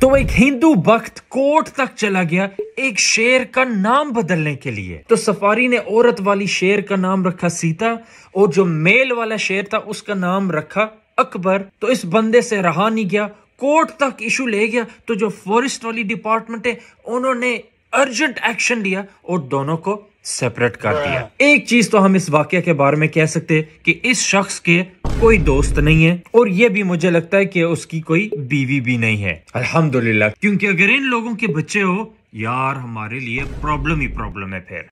तो एक हिंदू भक्त कोर्ट तक चला गया एक शेर का नाम बदलने के लिए तो सफारी ने औरत वाली शेर का नाम रखा सीता और जो मेल वाला शेर था उसका नाम रखा अकबर तो इस बंदे से रहा नहीं गया कोर्ट तक इशू ले गया तो जो फॉरेस्ट वाली डिपार्टमेंट है उन्होंने अर्जेंट एक्शन लिया और दोनों को सेपरेट कर दिया एक चीज तो हम इस वाक्य के बारे में कह सकते हैं कि इस शख्स के कोई दोस्त नहीं है और ये भी मुझे लगता है कि उसकी कोई बीवी भी नहीं है अल्हम्दुलिल्लाह क्योंकि अगर इन लोगों के बच्चे हो यार हमारे लिए प्रॉब्लम ही प्रॉब्लम है फिर